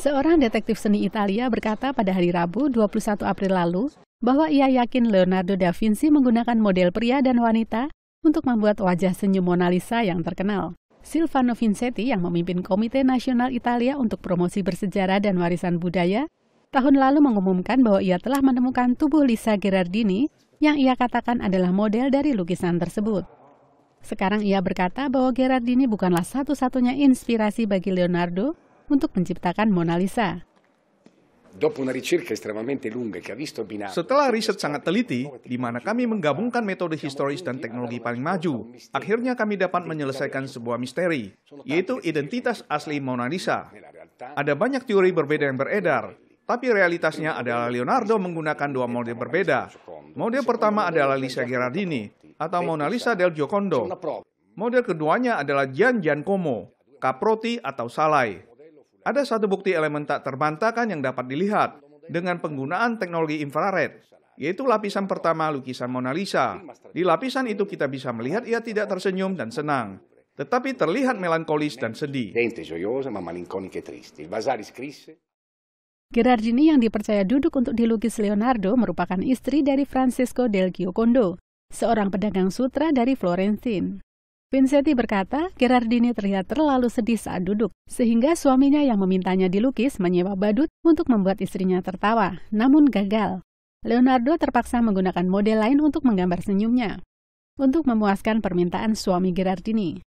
Seorang detektif seni Italia berkata pada hari Rabu 21 April lalu bahwa ia yakin Leonardo da Vinci menggunakan model pria dan wanita untuk membuat wajah senyum Mona Lisa yang terkenal. Silvano Vincetti yang memimpin Komite Nasional Italia untuk Promosi Bersejarah dan Warisan Budaya tahun lalu mengumumkan bahwa ia telah menemukan tubuh Lisa Gerardini yang ia katakan adalah model dari lukisan tersebut. Sekarang ia berkata bahwa Gerardini bukanlah satu-satunya inspirasi bagi Leonardo untuk menciptakan Mona Lisa. Setelah riset sangat teliti, di mana kami menggabungkan metode historis dan teknologi paling maju, akhirnya kami dapat menyelesaikan sebuah misteri, yaitu identitas asli Mona Lisa. Ada banyak teori berbeda yang beredar, tapi realitasnya adalah Leonardo menggunakan dua model berbeda. Model pertama adalah Lisa Gherardini atau Mona Lisa del Giocondo. Model keduanya adalah Gian Giacomo, Caproti atau Salai. Ada satu bukti elemen tak terbantahkan yang dapat dilihat dengan penggunaan teknologi infrared, yaitu lapisan pertama lukisan Mona Lisa. Di lapisan itu kita bisa melihat ia tidak tersenyum dan senang, tetapi terlihat melankolis dan sedih. E Gerardini yang dipercaya duduk untuk dilukis Leonardo merupakan istri dari Francisco del Giocondo, seorang pedagang sutra dari Florentin. Pinsetti berkata, Gerardini terlihat terlalu sedih saat duduk, sehingga suaminya yang memintanya dilukis menyewa badut untuk membuat istrinya tertawa, namun gagal. Leonardo terpaksa menggunakan model lain untuk menggambar senyumnya, untuk memuaskan permintaan suami Gerardini.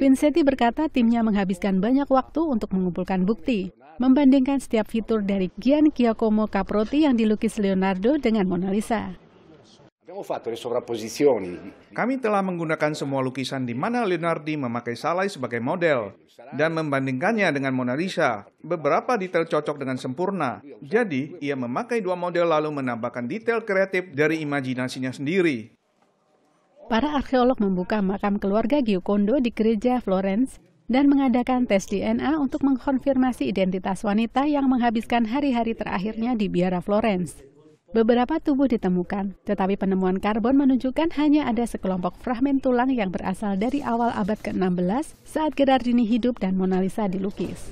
Pinsetti berkata timnya menghabiskan banyak waktu untuk mengumpulkan bukti, membandingkan setiap fitur dari Gian Giacomo Caprotti yang dilukis Leonardo dengan Mona Lisa. Kami telah menggunakan semua lukisan di mana Leonardo memakai salai sebagai model dan membandingkannya dengan Mona Lisa. Beberapa detail cocok dengan sempurna. Jadi, ia memakai dua model lalu menambahkan detail kreatif dari imajinasinya sendiri. Para arkeolog membuka makam keluarga Giocondo di gereja Florence dan mengadakan tes DNA untuk mengkonfirmasi identitas wanita yang menghabiskan hari-hari terakhirnya di biara Florence. Beberapa tubuh ditemukan, tetapi penemuan karbon menunjukkan hanya ada sekelompok fragmen tulang yang berasal dari awal abad ke-16 saat Gerardini hidup dan Mona Lisa dilukis.